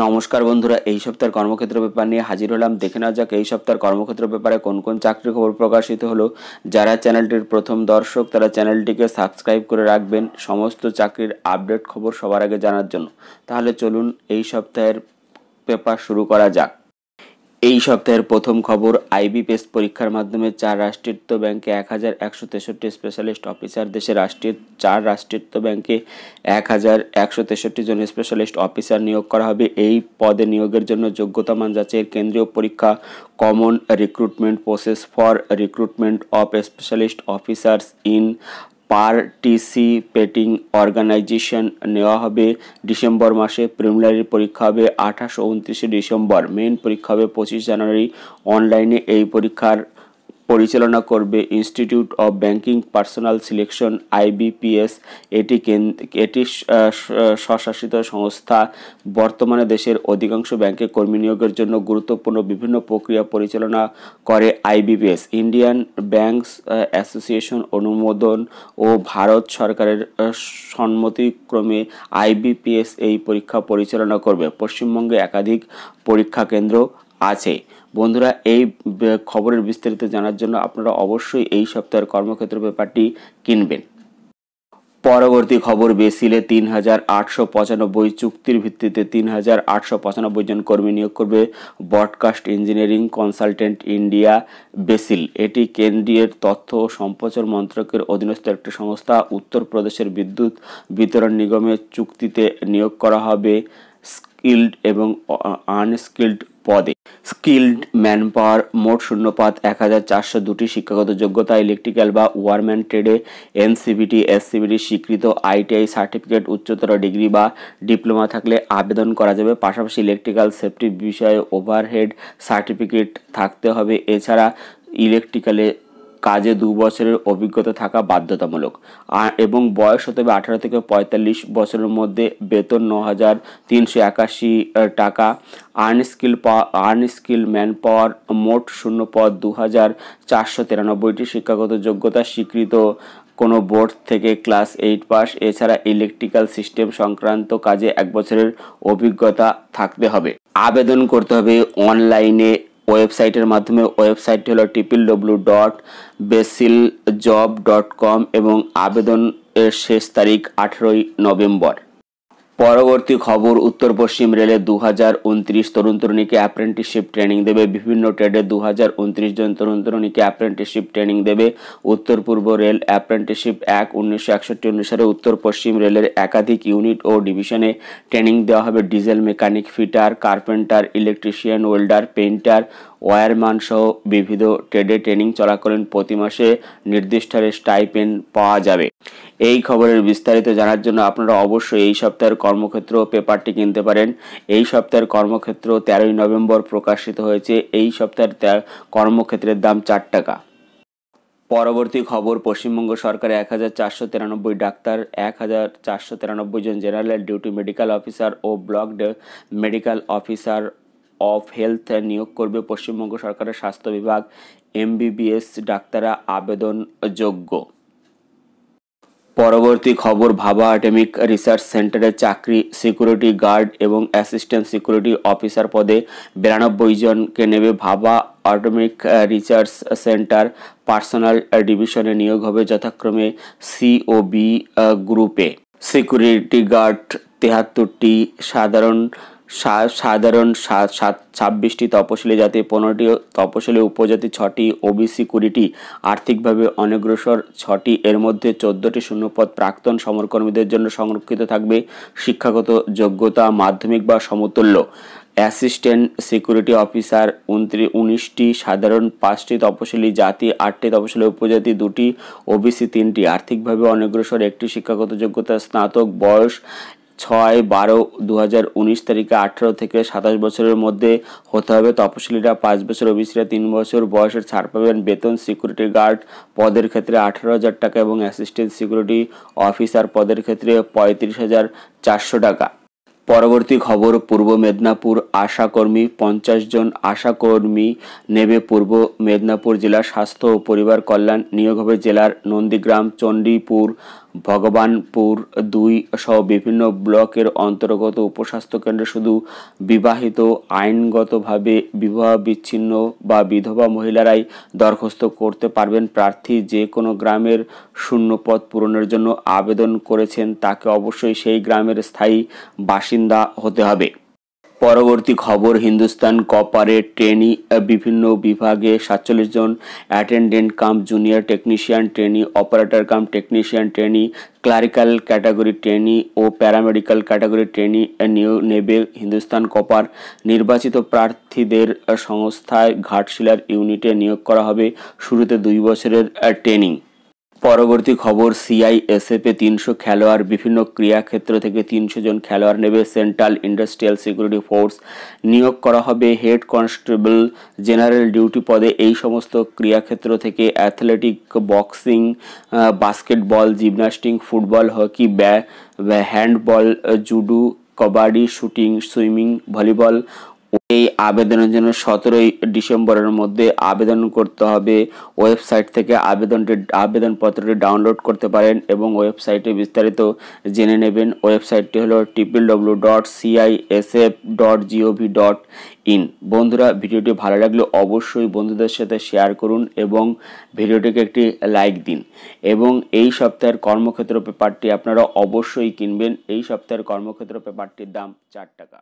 নমস্কার বন্ধুরা এই সপ্তাহের কর্মক্ষেত্র ব্যাপার নিয়ে হাজির হলাম দেখে নেওয়া যাক এই সপ্তাহের কর্মক্ষেত্র ব্যাপারে কোন কোন চাকরি খবর প্রকাশিত হলো যারা চ্যানেলটির প্রথম দর্শক তারা চ্যানেলটিকে সাবস্ক্রাইব করে রাখবেন সমস্ত চাকরির আপডেট খবর সবার আগে জানার জন্য তাহলে চলুন এই সপ্তাহের পেপার শুরু করা যাক এই সপ্তাহের প্রথম খবর আইবি পরীক্ষার মাধ্যমে চার রাষ্ট্রীয়ত্ব ব্যাংকে এক হাজার একশো তেষট্টি স্পেশালিস্ট অফিসার দেশে রাষ্ট্রীয় চার রাষ্ট্রীয়ত্ব ব্যাংকে এক হাজার একশো তেষট্টি জন স্পেশালিস্ট অফিসার নিয়োগ করা হবে এই পদে নিয়োগের জন্য যোগ্যতা মান যাচাইয়ের কেন্দ্রীয় পরীক্ষা common recruitment process for recruitment of specialist officers in participating organisation নেওয়া হবে ডিসেম্বর মাসে প্রিলিমিনারি পরীক্ষা হবে আঠাশ ও উনত্রিশে ডিসেম্বর মেন পরীক্ষা হবে পঁচিশ জানুয়ারি অনলাইনে এই পরীক্ষার পরিচালনা করবে institute of banking personnel selection IBPS এটি এটি স্বশাসিত সংস্থা বর্তমানে দেশের অধিকাংশ ব্যাংকে কর্মী নিয়োগের জন্য গুরুত্বপূর্ণ বিভিন্ন প্রক্রিয়া পরিচালনা করে আইবিপিএস ইন্ডিয়ান ব্যাংকস অ্যাসোসিয়েশন অনুমোদন ও ভারত সরকারের সম্মতিক্রমে আইবিপিএস এই পরীক্ষা পরিচালনা করবে পশ্চিমবঙ্গে একাধিক পরীক্ষা কেন্দ্র আছে বন্ধুরা এই খবরের বিস্তারিত জানার জন্য আপনারা অবশ্যই এই সপ্তাহের কর্মক্ষেত্র পেপারটি কিনবেন পরবর্তী খবর বেসিলে তিন হাজার আটশো পঁচানব্বই চুক্তির ভিত্তিতে তিন হাজার আটশো পঁচানব্বই জন কর্মী নিয়োগ করবে broadcast engineering consultant India BECIL এটি কেন্দ্রীয় তথ্য ও সম্প্রচার মন্ত্রকের অধীনস্থ একটি সংস্থা উত্তরপ্রদেশের বিদ্যুৎ বিতরণ নিগমের চুক্তিতে নিয়োগ করা হবে স্কিল্ড এবং আনস্কিল্ড পদে স্কিল্ড ম্যান পাওয়ার মোট শূন্যপাত এক হাজার চারশো দুটি শিক্ষাগত যোগ্যতা ইলেকট্রিক্যাল বা ওয়ারম্যান ট্রেডে এনসিবিটি এসসিবিটি স্বীকৃত আইটিআই সার্টিফিকেট উচ্চতর ডিগ্রি বা ডিপ্লোমা থাকলে আবেদন করা যাবে পাশাপাশি ইলেকট্রিক্যাল সেফটি বিষয়ে ওভারহেড সার্টিফিকেট থাকতে হবে এছাড়া ইলেকট্রিক্যালে কাজে দু বছরের অভিজ্ঞতা থাকা বাধ্যতামূলক এবং বয়স হতে হবে আঠারো থেকে পঁয়তাল্লিশ বছরের মধ্যে বেতন ন হাজার তিনশো একাশি টাকা আর্ন স্কিল ম্যান পাওয়ার মোট শূন্য পদ দু হাজার চারশো তিরানব্বইটি শিক্ষাগত যোগ্যতা স্বীকৃত কোনো বোর্ড থেকে ক্লাস এইট পাস এছাড়া ইলেকট্রিক্যাল সিস্টেম সংক্রান্ত কাজে এক বছরের অভিজ্ঞতা থাকতে হবে আবেদন করতে হবে অনলাইনে ওয়েবসাইটের মাধ্যমে ওয়েবসাইট হলো triple W dot BECIL job dot com এবং আবেদন এর শেষ তারিখ আঠেরোই নভেম্বর পরবর্তী খবর উত্তর পশ্চিম রেলে দু হাজার উনত্রিশ তরুণ তরুণীকে অ্যাপ্রেন্টিসশিপ ট্রেনিং দেবে বিভিন্ন ট্রেডে দু হাজার উনত্রিশ জন তরুণ তরুণীকে অ্যাপ্রেন্টিসশিপ ট্রেনিং দেবে উত্তর পূর্ব রেল অ্যাপ্রেন্টিসশিপ এক উনিশশো একষট্টি অনুসারে উত্তর পশ্চিম রেলের একাধিক ইউনিট ও ডিভিশনে ট্রেনিং দেওয়া হবে diesel mechanic fitter carpenter electrician welder painter wireman সহ বিবিধ ট্রেডে ট্রেনিং চলাকালীন প্রতি মাসে নির্দিষ্ট স্টাইপেন স্টাইপেন্ড পাওয়া যাবে এই খবরের বিস্তারিত জানার জন্য আপনারা অবশ্যই এই সপ্তাহের কর্মক্ষেত্র পেপারটি কিনতে পারেন এই সপ্তাহের কর্মক্ষেত্র তেরোই নভেম্বর প্রকাশিত হয়েছে এই সপ্তাহের কর্মক্ষেত্রের দাম চার টাকা পরবর্তী খবর পশ্চিমবঙ্গ সরকার এক হাজার চারশো তিরানব্বই ডাক্তার এক হাজার চারশো তিরানব্বই জন জেনারেল ডিউটি মেডিকেল অফিসার ও block medical officer of health নিয়োগ করবে পশ্চিমবঙ্গ সরকারের স্বাস্থ্য বিভাগ এমবিবিএস ডাক্তাররা আবেদনযোগ্য পরবর্তী খবর ভাবা অ্যাটমিক রিসার্চ সেন্টারে চাকরি সিকিউরিটি গার্ড এবং অ্যাসিস্ট্যান্ট সিকিউরিটি অফিসার পদে বিরানব্বই জনকে নেবে ভাবা অটোমিক রিসার্চ সেন্টার পার্সোনাল ডিভিশনে নিয়োগ হবে যথাক্রমে সিওবি গ্রুপে সিকিউরিটি গার্ড তেহাত্তরটি সাধারণ সাধারণ সাত ছাব্বিশটি তপশিলি জাতি পনেরোটি তপশিলি উপজাতি ছটি ওবিসি কুড়িটি আর্থিকভাবে অনগ্রসর ছটি এর মধ্যে চোদ্দোটি শূন্যপদ প্রাক্তন সমরকর্মীদের জন্য সংরক্ষিত থাকবে শিক্ষাগত যোগ্যতা মাধ্যমিক বা সমতুল্য অ্যাসিস্ট্যান্ট সিকিউরিটি অফিসার উনত্রি উনিশটি সাধারণ পাঁচটি তপশিলি জাতি আটটি তপশিলি উপজাতি দুটি ওবিসি তিনটি আর্থিকভাবে অনগ্রসর একটি শিক্ষাগত যোগ্যতা স্নাতক বয়স ছয় বারো দু তারিখে আঠারো থেকে সাতাশ বছরের মধ্যে হতে হবে তপশিলিরা পাঁচ বছর ওবিসিরা তিন বছর বয়সের ছাড় পাবেন বেতন সিকিউরিটি গার্ড পদের ক্ষেত্রে আঠারো হাজার টাকা এবং অ্যাসিস্ট্যান্ট সিকিউরিটি অফিসার পদের ক্ষেত্রে পঁয়ত্রিশ হাজার চারশো টাকা পরবর্তী খবর পূর্ব মেদিনীপুর আশাকর্মী পঞ্চাশ জন আশাকর্মী নেবে পূর্ব মেদিনীপুর জেলার স্বাস্থ্য ও পরিবার কল্যাণ নিয়োগ হবে জেলার নন্দীগ্রাম চণ্ডীপুর ভগবানপুর দুই সহ বিভিন্ন ব্লকের অন্তর্গত উপস্বাস্থ্য কেন্দ্রে শুধু বিবাহিত আইনগতভাবে বিবাহ বিচ্ছিন্ন বা বিধবা মহিলারাই দরখাস্ত করতে পারবেন প্রার্থী যে কোনো গ্রামের শূন্য পদ পূরণের জন্য আবেদন করেছেন তাকে অবশ্যই সেই গ্রামের স্থায়ী বাসিন্দা হতে হবে পরবর্তী খবর হিন্দুস্তান কপারে ট্রেনি বিভিন্ন বিভাগে সাতচল্লিশ জন attendant cum junior technician trainee operator cum technician trainee clerical category trainee ও প্যারামেডিক্যাল ক্যাটাগরি ট্রেনি নিউ নেবে হিন্দুস্তান কপার নির্বাচিত প্রার্থীদের সংস্থায় ঘাটশিলার ইউনিটে নিয়োগ করা হবে শুরুতে দুই বছরের ট্রেনিং পরবর্তী খবর সিআইএসএফে তিনশো খেলোয়াড় বিভিন্ন ক্ষেত্র থেকে তিনশো জন খেলোয়াড় নেবে সেন্ট্রাল ইন্ডাস্ট্রিয়াল সিকিউরিটি ফোর্স নিয়োগ করা হবে হেড কনস্টেবল জেনারেল ডিউটি পদে এই সমস্ত ক্ষেত্র থেকে athletic boxing basketball gymnastic football hockey ব্যা handball judo kabaddi shooting swimming volleyball এই আবেদনের জন্য সতেরোই ডিসেম্বরের মধ্যে আবেদন করতে হবে ওয়েবসাইট থেকে আবেদনটি আবেদনপত্রটি ডাউনলোড করতে পারেন এবং ওয়েবসাইটে বিস্তারিত জেনে নেবেন ওয়েবসাইটটি হলো triple W dot CISF dot GOV dot in বন্ধুরা ভিডিওটি ভালো লাগলে অবশ্যই বন্ধুদের সাথে শেয়ার করুন এবং ভিডিওটিকে একটি লাইক দিন এবং এই সপ্তাহের কর্মক্ষেত্র পেপারটি আপনারা অবশ্যই কিনবেন এই সপ্তাহের কর্মক্ষেত্র পেপারটির দাম চার টাকা